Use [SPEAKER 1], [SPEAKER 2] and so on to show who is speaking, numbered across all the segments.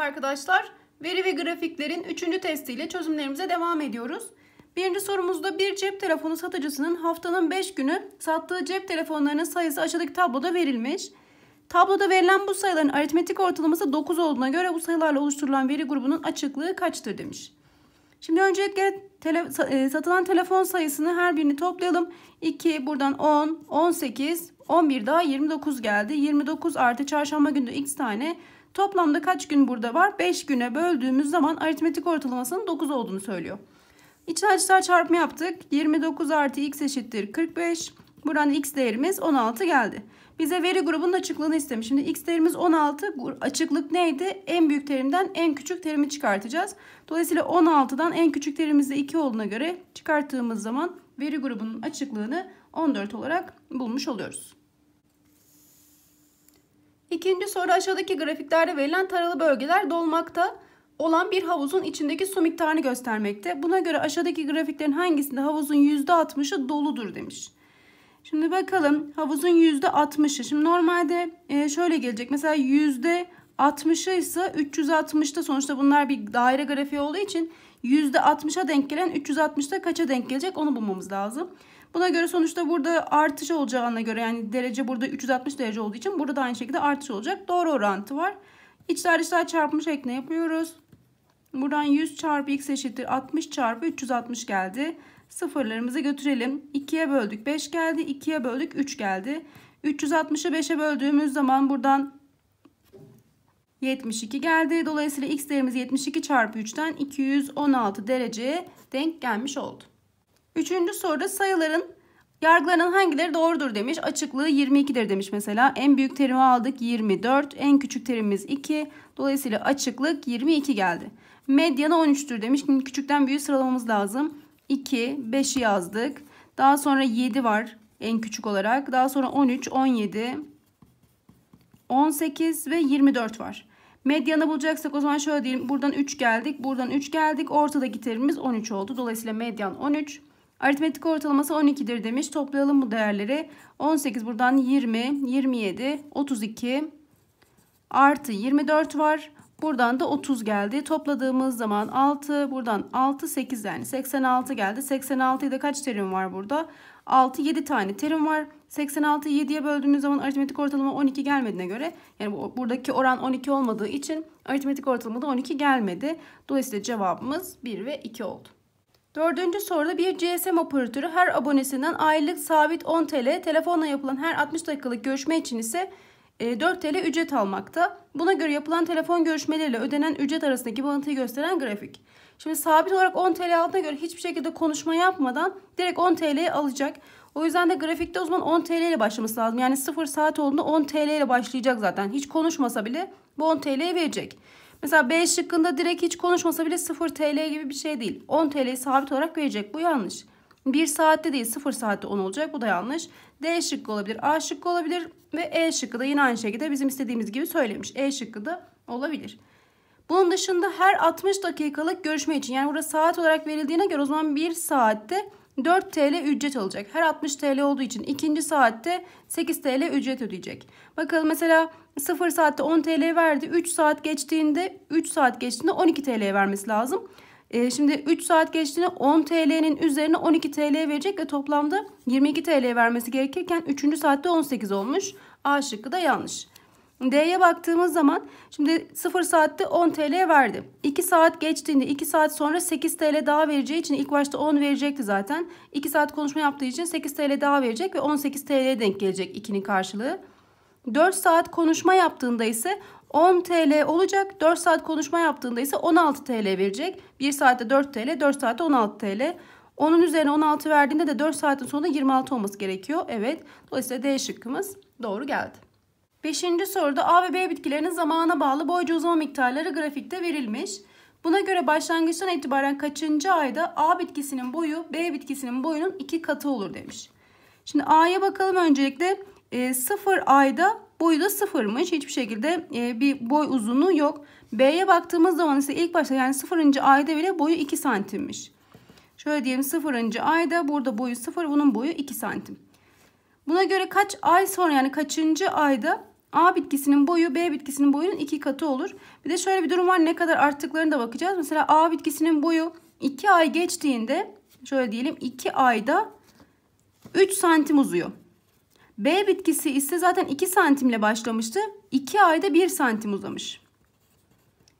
[SPEAKER 1] Merhaba arkadaşlar. Veri ve grafiklerin 3. testiyle çözümlerimize devam ediyoruz. Birinci sorumuzda bir cep telefonu satıcısının haftanın 5 günü sattığı cep telefonlarının sayısı aşağıdaki tabloda verilmiş. Tabloda verilen bu sayıların aritmetik ortalaması 9 olduğuna göre bu sayılarla oluşturulan veri grubunun açıklığı kaçtır demiş. Şimdi öncelikle tele, e, satılan telefon sayısını her birini toplayalım. 2 buradan 10, 18, 11 daha 29 geldi. 29 artı çarşamba günü x tane Toplamda kaç gün burada var? 5 güne böldüğümüz zaman aritmetik ortalamasının 9 olduğunu söylüyor. İçler dışlar çarpımı yaptık. 29 artı x eşittir 45. Buranın x değerimiz 16 geldi. Bize veri grubunun açıklığını istemiş. Şimdi x değerimiz 16. Açıklık neydi? En büyük terimden en küçük terimi çıkartacağız. Dolayısıyla 16'dan en küçük terimiz de 2 olduğuna göre çıkarttığımız zaman veri grubunun açıklığını 14 olarak bulmuş oluyoruz. İkinci soru aşağıdaki grafiklerde verilen taralı bölgeler dolmakta olan bir havuzun içindeki su miktarını göstermekte. Buna göre aşağıdaki grafiklerin hangisinde havuzun %60'ı doludur demiş. Şimdi bakalım havuzun %60'ı. Şimdi normalde e, şöyle gelecek. Mesela %60'ı ise 360'ta sonuçta bunlar bir daire grafiği olduğu için %60'a denk gelen 360'ta kaça denk gelecek onu bulmamız lazım. Buna göre sonuçta burada artış olacağına göre yani derece burada 360 derece olduğu için burada da aynı şekilde artış olacak. Doğru orantı var. İçler dışlar çarpımı şeklinde yapıyoruz. Buradan 100 çarpı x eşittir 60 çarpı 360 geldi. Sıfırlarımızı götürelim. 2'ye böldük 5 geldi. 2'ye böldük 3 geldi. 360'ı 5'e böldüğümüz zaman buradan 72 geldi. Dolayısıyla x değerimiz 72 çarpı 3'ten 216 dereceye denk gelmiş oldu. Üçüncü soruda sayıların yargılarının hangileri doğrudur demiş. Açıklığı 22'dir demiş mesela. En büyük terimi aldık 24. En küçük terimimiz 2. Dolayısıyla açıklık 22 geldi. Medyanı 13'tür demiş. Şimdi küçükten büyüğü sıralamamız lazım. 2, 5'i yazdık. Daha sonra 7 var en küçük olarak. Daha sonra 13, 17, 18 ve 24 var. Medyanı bulacaksak o zaman şöyle diyelim. Buradan 3 geldik. Buradan 3 geldik. Ortadaki terimimiz 13 oldu. Dolayısıyla medyan 13. Aritmetik ortalaması 12'dir demiş. Toplayalım bu değerleri. 18 buradan 20, 27, 32 artı 24 var. Buradan da 30 geldi. Topladığımız zaman 6, buradan 6, 8 yani 86 geldi. 86'da kaç terim var burada? 6, 7 tane terim var. 86'yı 7'ye böldüğümüz zaman aritmetik ortalama 12 gelmediğine göre yani buradaki oran 12 olmadığı için aritmetik ortalama da 12 gelmedi. Dolayısıyla cevabımız 1 ve 2 oldu. Dördüncü soruda bir GSM operatörü her abonesinden aylık sabit 10 TL, telefonla yapılan her 60 dakikalık görüşme için ise 4 e, TL ücret almakta. Buna göre yapılan telefon görüşmeleriyle ödenen ücret arasındaki bağıntıyı gösteren grafik. Şimdi sabit olarak 10 TL aldığına göre hiçbir şekilde konuşma yapmadan direkt 10 TL'yi alacak. O yüzden de grafikte o zaman 10 TL ile başlaması lazım. Yani 0 saat olduğunda 10 TL ile başlayacak zaten. Hiç konuşmasa bile bu 10 TL'yi verecek. Mesela B şıkkında direkt hiç konuşmasa bile 0 TL gibi bir şey değil. 10 TL'yi sabit olarak verecek. Bu yanlış. 1 saatte değil 0 saatte 10 olacak. Bu da yanlış. D şıkkı olabilir. A şıkkı olabilir. Ve E şıkkı da yine aynı şekilde bizim istediğimiz gibi söylemiş. E şıkkı da olabilir. Bunun dışında her 60 dakikalık görüşme için yani burada saat olarak verildiğine göre o zaman 1 saatte 4 TL ücret alacak. Her 60 TL olduğu için ikinci saatte 8 TL ücret ödeyecek. Bakalım mesela 0 saatte 10 TL verdi. 3 saat geçtiğinde 3 saat geçtiğinde 12 TL vermesi lazım. Ee, şimdi 3 saat geçtiğinde 10 TL'nin üzerine 12 TL verecek ve toplamda 22 TL vermesi gerekirken 3. saatte 18 olmuş. A şıkkı da yanlış. D'ye baktığımız zaman şimdi 0 saatte 10 TL verdi. 2 saat geçtiğinde 2 saat sonra 8 TL daha vereceği için ilk başta 10 verecekti zaten. 2 saat konuşma yaptığı için 8 TL daha verecek ve 18 TL'ye denk gelecek 2'nin karşılığı. 4 saat konuşma yaptığında ise 10 TL olacak. 4 saat konuşma yaptığında ise 16 TL verecek. 1 saatte 4 TL, 4 saatte 16 TL. Onun üzerine 16 verdiğinde de 4 saatin sonunda 26 olması gerekiyor. Evet. Dolayısıyla D şıkkımız doğru geldi. Beşinci soruda A ve B bitkilerinin zamana bağlı boyca uzama miktarları grafikte verilmiş. Buna göre başlangıçtan itibaren kaçıncı ayda A bitkisinin boyu B bitkisinin boyunun iki katı olur demiş. Şimdi A'ya bakalım öncelikle e, sıfır ayda boyu da sıfırmış. Hiçbir şekilde e, bir boy uzunluğu yok. B'ye baktığımız zaman ise ilk başta yani 0. ayda bile boyu iki santimmiş. Şöyle diyelim 0. ayda burada boyu sıfır, bunun boyu iki santim. Buna göre kaç ay sonra yani kaçıncı ayda A bitkisinin boyu B bitkisinin boyunun iki katı olur. Bir de şöyle bir durum var ne kadar arttıklarını da bakacağız. Mesela A bitkisinin boyu 2 ay geçtiğinde şöyle diyelim 2 ayda 3 santim uzuyor. B bitkisi ise zaten 2 santimle başlamıştı. 2 ayda 1 santim uzamış.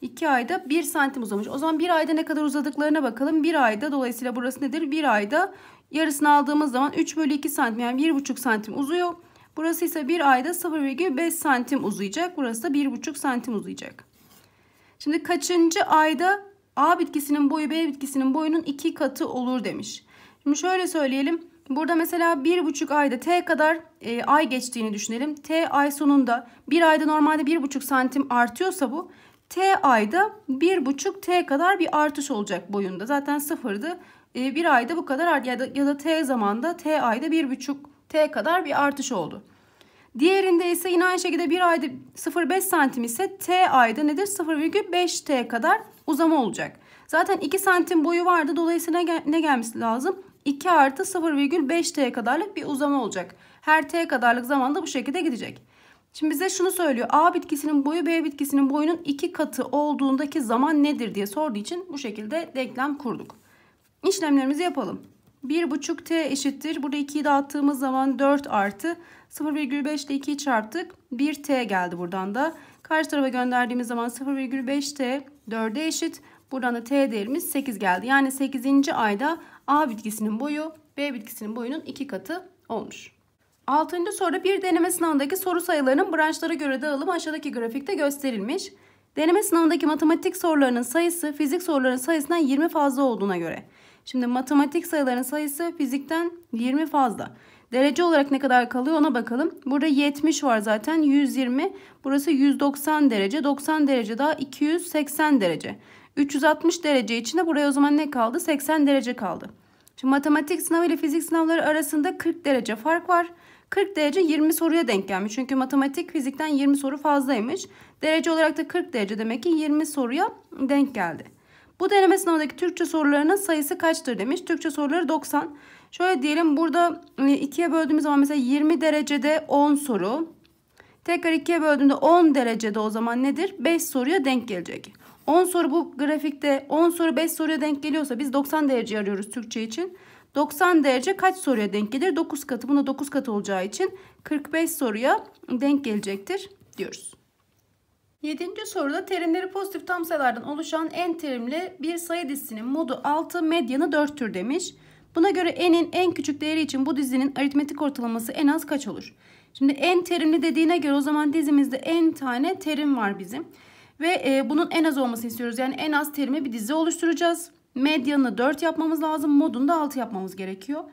[SPEAKER 1] 2 ayda 1 santim uzamış. O zaman 1 ayda ne kadar uzadıklarına bakalım. 1 ayda dolayısıyla burası nedir? 1 ayda yarısını aldığımız zaman 3 bölü 2 santim yani 1,5 santim uzuyor. Burası ise bir ayda 0,5 santim uzayacak. Burası da 1,5 santim uzayacak. Şimdi kaçıncı ayda A bitkisinin boyu B bitkisinin boyunun iki katı olur demiş. Şimdi şöyle söyleyelim. Burada mesela 1,5 ayda T kadar e, ay geçtiğini düşünelim. T ay sonunda bir ayda normalde 1,5 buçuk santim artıyorsa bu T ayda 1,5 T kadar bir artış olacak boyunda. Zaten sıfırdı. E, bir ayda bu kadar ya da, ya da T zamanda T ayda 1,5 buçuk T kadar bir artış oldu. Diğerinde ise yine aynı şekilde bir ayda 0,5 santim ise T ayda nedir? 0,5 T kadar uzama olacak. Zaten 2 santim boyu vardı. Dolayısıyla ne gelmesi lazım? 2 artı 0,5 T kadarlık bir uzama olacak. Her T kadarlık zamanda bu şekilde gidecek. Şimdi bize şunu söylüyor. A bitkisinin boyu B bitkisinin boyunun 2 katı olduğundaki zaman nedir diye sorduğu için bu şekilde denklem kurduk. İşlemlerimizi yapalım. 1,5t eşittir. Burada 2'yi dağıttığımız zaman 4 artı 0,5 ile 2'yi çarptık. 1t geldi buradan da. Karşı tarafa gönderdiğimiz zaman 0,5t 4'e eşit. Buradan da t değerimiz 8 geldi. Yani 8. ayda A bitkisinin boyu B bitkisinin boyunun 2 katı olmuş. 6. soruda bir deneme sınavındaki soru sayılarının branşlara göre dağılımı aşağıdaki grafikte gösterilmiş. Deneme sınavındaki matematik sorularının sayısı fizik sorularının sayısından 20 fazla olduğuna göre Şimdi matematik sayıların sayısı fizikten 20 fazla. Derece olarak ne kadar kalıyor ona bakalım. Burada 70 var zaten 120. Burası 190 derece. 90 derece daha 280 derece. 360 derece içinde buraya o zaman ne kaldı? 80 derece kaldı. Şimdi matematik sınavı ile fizik sınavları arasında 40 derece fark var. 40 derece 20 soruya denk gelmiş. Çünkü matematik fizikten 20 soru fazlaymış. Derece olarak da 40 derece demek ki 20 soruya denk geldi. Bu deneme sınavındaki Türkçe sorularının sayısı kaçtır demiş. Türkçe soruları 90. Şöyle diyelim burada e, ikiye böldüğümüz zaman mesela 20 derecede 10 soru. Tekrar ikiye böldüğümde 10 derecede o zaman nedir? 5 soruya denk gelecek. 10 soru bu grafikte 10 soru 5 soruya denk geliyorsa biz 90 derece arıyoruz Türkçe için. 90 derece kaç soruya denk gelir? 9 katı. Buna 9 katı olacağı için 45 soruya denk gelecektir diyoruz. Yedinci soruda terimleri pozitif tam sayılardan oluşan en terimli bir sayı dizisinin modu 6, medyanı tür demiş. Buna göre n'in en küçük değeri için bu dizinin aritmetik ortalaması en az kaç olur? Şimdi en terimli dediğine göre o zaman dizimizde en tane terim var bizim. Ve e, bunun en az olmasını istiyoruz. Yani en az terimi bir dizi oluşturacağız. Medyanını 4 yapmamız lazım. Modunu da 6 yapmamız gerekiyor.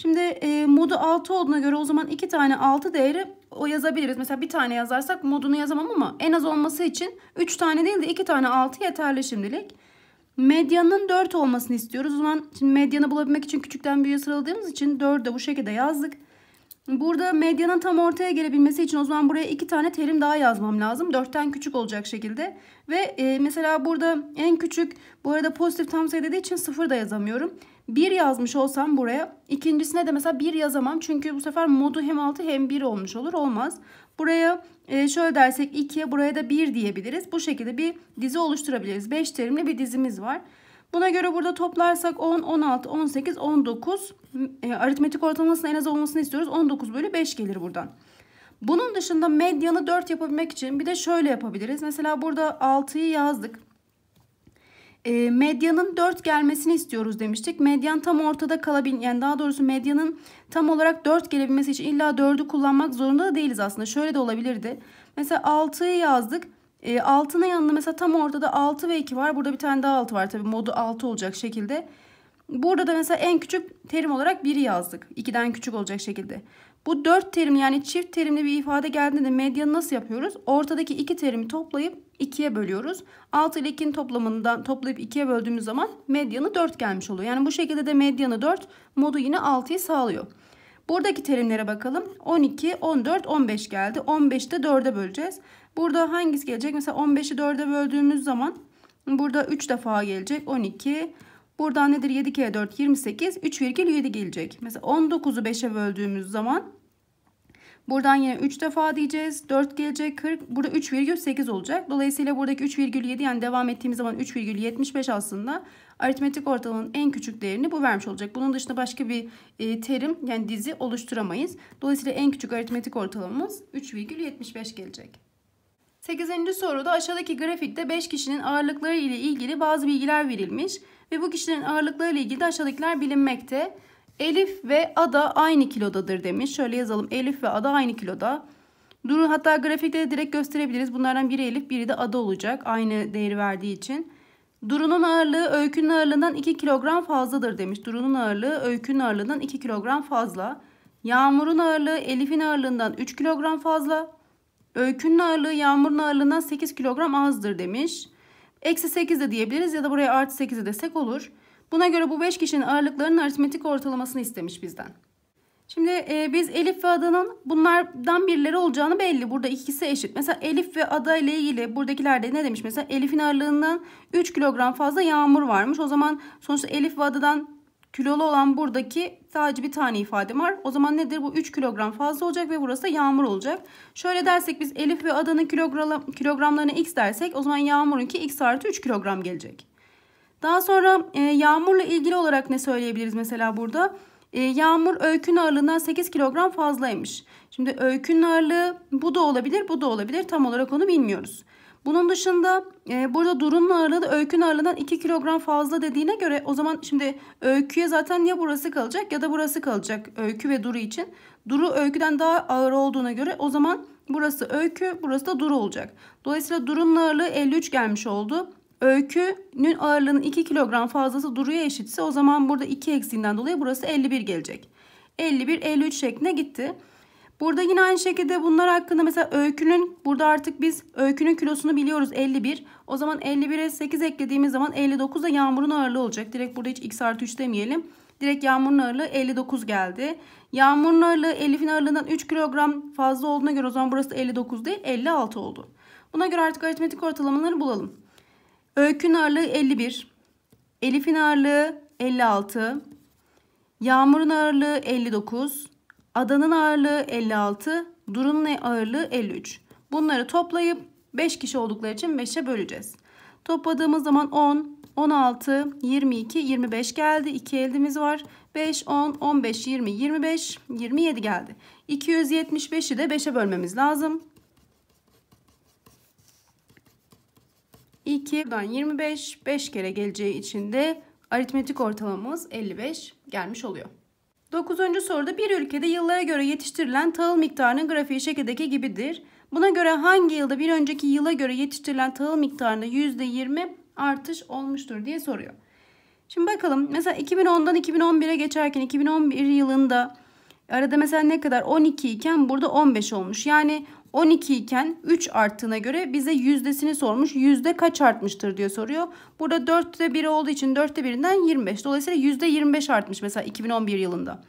[SPEAKER 1] Şimdi e, modu 6 olduğuna göre o zaman 2 tane 6 değeri o yazabiliriz. Mesela bir tane yazarsak modunu yazamam ama en az olması için 3 tane değil de 2 tane 6 yeterli şimdilik. Medyanın 4 olmasını istiyoruz. O zaman şimdi medyanı bulabilmek için küçükten büyüğe sıraladığımız için 4'ü de bu şekilde yazdık. Burada medyanın tam ortaya gelebilmesi için o zaman buraya iki tane terim daha yazmam lazım. Dörtten küçük olacak şekilde. Ve e, mesela burada en küçük bu arada pozitif tam sayı dediği için sıfır da yazamıyorum. Bir yazmış olsam buraya ikincisine de mesela bir yazamam. Çünkü bu sefer modu hem altı hem bir olmuş olur. Olmaz. Buraya e, şöyle dersek ikiye buraya da bir diyebiliriz. Bu şekilde bir dizi oluşturabiliriz. Beş terimli bir dizimiz var. Buna göre burada toplarsak 10, 16, 18, 19 e, aritmetik ortalamasının en az olmasını istiyoruz. 19 bölü 5 gelir buradan. Bunun dışında medyanı 4 yapabilmek için bir de şöyle yapabiliriz. Mesela burada 6'yı yazdık. E, medyanın 4 gelmesini istiyoruz demiştik. Medyan tam ortada kalabil yani daha doğrusu medyanın tam olarak 4 gelebilmesi için illa 4'ü kullanmak zorunda da değiliz aslında. Şöyle de olabilirdi. Mesela 6'yı yazdık. E, altına yanında mesela tam orada da 6 ve 2 var. Burada bir tane daha 6 var. Tabii modu 6 olacak şekilde. Burada da mesela en küçük terim olarak 1'i yazdık. 2'den küçük olacak şekilde. Bu 4 terim yani çift terimli bir ifade geldiğinde medyanı nasıl yapıyoruz? Ortadaki 2 terimi toplayıp 2'ye bölüyoruz. 6 ile 2'nin toplamından toplayıp 2'ye böldüğümüz zaman medyanı 4 gelmiş oluyor. Yani bu şekilde de medyanı 4 modu yine 6'yı sağlıyor. Buradaki terimlere bakalım. 12, 14, 15 geldi. 15'te 4'e böleceğiz. Burada hangisi gelecek? Mesela 15'i 4'e böldüğümüz zaman burada 3 defa gelecek. 12. Buradan nedir? 7 kere 4 28. 3,7 gelecek. Mesela 19'u 5'e böldüğümüz zaman Buradan yine 3 defa diyeceğiz. 4 gelecek 40. Burada 3,8 olacak. Dolayısıyla buradaki 3,7 yani devam ettiğimiz zaman 3,75 aslında aritmetik ortalamanın en küçük değerini bu vermiş olacak. Bunun dışında başka bir e, terim yani dizi oluşturamayız. Dolayısıyla en küçük aritmetik ortalamamız 3,75 gelecek. 8. soruda aşağıdaki grafikte 5 kişinin ağırlıkları ile ilgili bazı bilgiler verilmiş ve bu kişilerin ağırlıkları ile ilgili de aşağıdakiler bilinmekte. Elif ve Ada aynı kilodadır demiş. Şöyle yazalım. Elif ve Ada aynı kiloda. Durun hatta grafikte de direkt gösterebiliriz. Bunlardan biri Elif, biri de Ada olacak. Aynı değeri verdiği için. Duru'nun ağırlığı Öykü'nün ağırlığından 2 kilogram fazladır demiş. Duru'nun ağırlığı Öykü'nün ağırlığından 2 kilogram fazla. Yağmur'un ağırlığı Elif'in ağırlığından 3 kilogram fazla. Öykünün ağırlığı Yağmur'un ağırlığından 8 kilogram azdır demiş. Eksi 8 de diyebiliriz ya da buraya artı 8 de desek olur. Buna göre bu 5 kişinin ağırlıklarının aritmetik ortalamasını istemiş bizden. Şimdi e, biz Elif ve Ada'nın bunlardan birileri olacağını belli. Burada ikisi eşit. Mesela Elif ve Ada ile ilgili buradakilerde ne demiş? Mesela Elif'in ağırlığından 3 kilogram fazla yağmur varmış. O zaman sonuçta Elif ve Ada'dan kilolu olan buradaki sadece bir tane ifade var. O zaman nedir? Bu 3 kilogram fazla olacak ve burası da yağmur olacak. Şöyle dersek biz Elif ve Ada'nın kilogram, kilogramlarına x dersek o zaman yağmurunki x artı 3 kilogram gelecek. Daha sonra e, yağmurla ilgili olarak ne söyleyebiliriz mesela burada? E, yağmur öykünün ağırlığından 8 kilogram fazlaymış. Şimdi öykünün ağırlığı bu da olabilir bu da olabilir tam olarak onu bilmiyoruz. Bunun dışında e, burada Durun'un ağırlığı da öykünün ağırlığından 2 kilogram fazla dediğine göre o zaman şimdi öyküye zaten ya burası kalacak ya da burası kalacak öykü ve Duru için. Duru öyküden daha ağır olduğuna göre o zaman burası öykü burası da Duru olacak. Dolayısıyla Durun'un ağırlığı 53 gelmiş oldu. Öykünün ağırlığının 2 kilogram fazlası duruya eşitse o zaman burada 2 eksiğinden dolayı burası 51 gelecek. 51, 53 şekline gitti. Burada yine aynı şekilde bunlar hakkında mesela öykünün burada artık biz öykünün kilosunu biliyoruz 51. O zaman 51'e 8 eklediğimiz zaman 59 da yağmurun ağırlığı olacak. Direkt burada hiç x artı 3 demeyelim. Direkt yağmurun ağırlığı 59 geldi. Yağmurun ağırlığı Elif'in ağırlığından 3 kilogram fazla olduğuna göre o zaman burası 59 değil 56 oldu. Buna göre artık aritmetik ortalamaları bulalım. Öykün ağırlığı 51. Elif'in ağırlığı 56. Yağmur'un ağırlığı 59. Adanın ağırlığı 56. Duru'nun ağırlığı 53. Bunları toplayıp 5 kişi oldukları için 5'e böleceğiz. Topladığımız zaman 10, 16, 22, 25 geldi. 2 eldimiz var. 5, 10, 15, 20, 25, 27 geldi. 275'i de 5'e bölmemiz lazım. 2. Buradan 25. 5 kere geleceği için de aritmetik ortalamamız 55 gelmiş oluyor. 9. soruda bir ülkede yıllara göre yetiştirilen tahıl miktarının grafiği şekildeki gibidir. Buna göre hangi yılda bir önceki yıla göre yetiştirilen tahıl miktarında %20 artış olmuştur diye soruyor. Şimdi bakalım mesela 2010'dan 2011'e geçerken 2011 yılında Arada mesela ne kadar 12 iken burada 15 olmuş. Yani 12 iken 3 arttığına göre bize yüzdesini sormuş. Yüzde kaç artmıştır diye soruyor. Burada 4'te 1 olduğu için 4'te 1'inden 25. Dolayısıyla yüzde 25 artmış mesela 2011 yılında.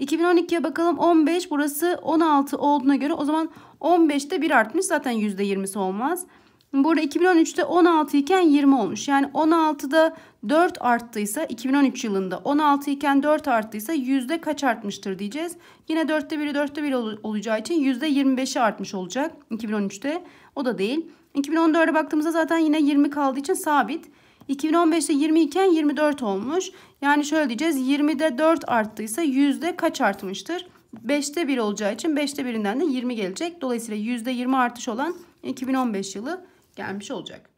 [SPEAKER 1] 2012'ye bakalım 15 burası 16 olduğuna göre o zaman 15'te 1 artmış zaten %20'si olmaz. Burada 2013'te 16 iken 20 olmuş. Yani 16'da 4 arttıysa 2013 yılında 16 iken 4 arttıysa yüzde kaç artmıştır diyeceğiz. Yine 4'te 1'i 4'te 1 olacağı için yüzde 25'i artmış olacak 2013'te. O da değil. 2014'e baktığımızda zaten yine 20 kaldığı için sabit. 2015'te 20 iken 24 olmuş. Yani şöyle diyeceğiz 20'de 4 arttıysa yüzde kaç artmıştır? 5'te 1 olacağı için 5'te 1'inden de 20 gelecek. Dolayısıyla %20 artış olan 2015 yılı gelmiş olacak.